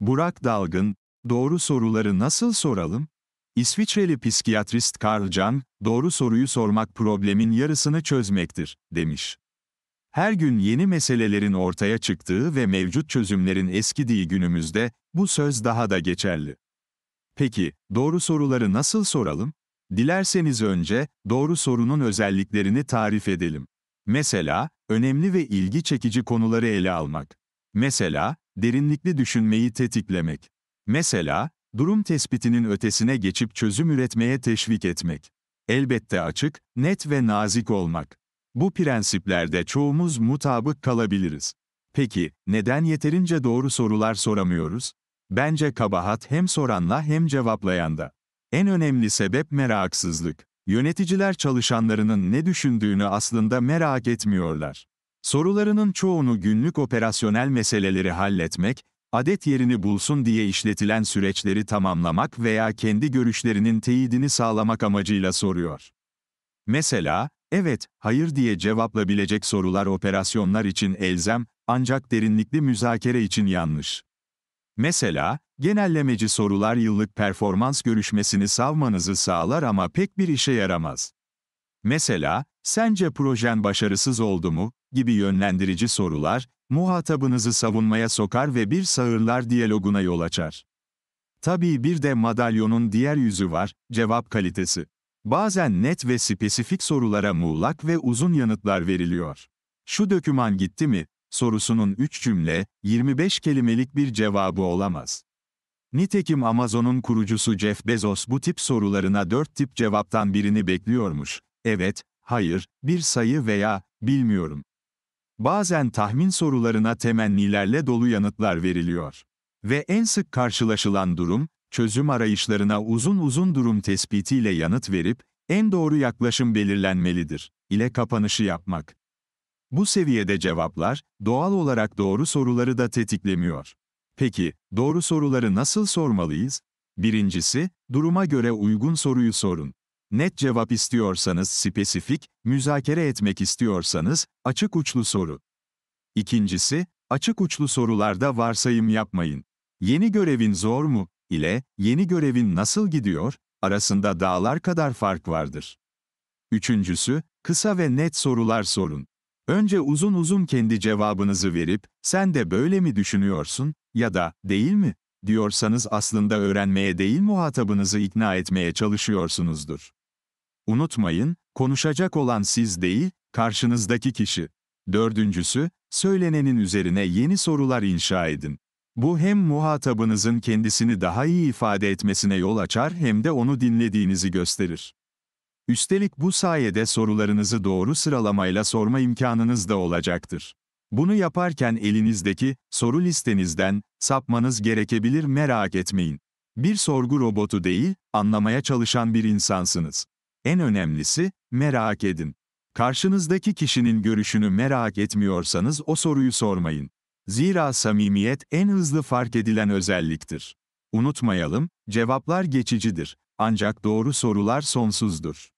Burak Dalgın, doğru soruları nasıl soralım? İsviçreli psikiyatrist Carl Jung, doğru soruyu sormak problemin yarısını çözmektir, demiş. Her gün yeni meselelerin ortaya çıktığı ve mevcut çözümlerin eskidiği günümüzde, bu söz daha da geçerli. Peki, doğru soruları nasıl soralım? Dilerseniz önce, doğru sorunun özelliklerini tarif edelim. Mesela, önemli ve ilgi çekici konuları ele almak. Mesela, derinlikli düşünmeyi tetiklemek. Mesela, durum tespitinin ötesine geçip çözüm üretmeye teşvik etmek. Elbette açık, net ve nazik olmak. Bu prensiplerde çoğumuz mutabık kalabiliriz. Peki, neden yeterince doğru sorular soramıyoruz? Bence kabahat hem soranla hem cevaplayanda. En önemli sebep meraksızlık. Yöneticiler çalışanlarının ne düşündüğünü aslında merak etmiyorlar. Sorularının çoğunu günlük operasyonel meseleleri halletmek, adet yerini bulsun diye işletilen süreçleri tamamlamak veya kendi görüşlerinin teyidini sağlamak amacıyla soruyor. Mesela, evet, hayır diye cevaplabilecek sorular operasyonlar için elzem, ancak derinlikli müzakere için yanlış. Mesela, genellemeci sorular yıllık performans görüşmesini savmanızı sağlar ama pek bir işe yaramaz. Mesela, sence projen başarısız oldu mu? gibi yönlendirici sorular, muhatabınızı savunmaya sokar ve bir sağırlar diyaloguna yol açar. Tabii bir de madalyonun diğer yüzü var, cevap kalitesi. Bazen net ve spesifik sorulara muğlak ve uzun yanıtlar veriliyor. Şu döküman gitti mi, sorusunun 3 cümle, 25 kelimelik bir cevabı olamaz. Nitekim Amazon'un kurucusu Jeff Bezos bu tip sorularına 4 tip cevaptan birini bekliyormuş. Evet, hayır, bir sayı veya bilmiyorum. Bazen tahmin sorularına temennilerle dolu yanıtlar veriliyor. Ve en sık karşılaşılan durum, çözüm arayışlarına uzun uzun durum tespitiyle yanıt verip, en doğru yaklaşım belirlenmelidir, ile kapanışı yapmak. Bu seviyede cevaplar, doğal olarak doğru soruları da tetiklemiyor. Peki, doğru soruları nasıl sormalıyız? Birincisi, duruma göre uygun soruyu sorun. Net cevap istiyorsanız spesifik, müzakere etmek istiyorsanız açık uçlu soru. İkincisi, açık uçlu sorularda varsayım yapmayın. Yeni görevin zor mu ile yeni görevin nasıl gidiyor arasında dağlar kadar fark vardır. Üçüncüsü, kısa ve net sorular sorun. Önce uzun uzun kendi cevabınızı verip, sen de böyle mi düşünüyorsun ya da değil mi diyorsanız aslında öğrenmeye değil muhatabınızı ikna etmeye çalışıyorsunuzdur. Unutmayın, konuşacak olan siz değil, karşınızdaki kişi. Dördüncüsü, söylenenin üzerine yeni sorular inşa edin. Bu hem muhatabınızın kendisini daha iyi ifade etmesine yol açar hem de onu dinlediğinizi gösterir. Üstelik bu sayede sorularınızı doğru sıralamayla sorma imkanınız da olacaktır. Bunu yaparken elinizdeki soru listenizden sapmanız gerekebilir merak etmeyin. Bir sorgu robotu değil, anlamaya çalışan bir insansınız. En önemlisi, merak edin. Karşınızdaki kişinin görüşünü merak etmiyorsanız o soruyu sormayın. Zira samimiyet en hızlı fark edilen özelliktir. Unutmayalım, cevaplar geçicidir, ancak doğru sorular sonsuzdur.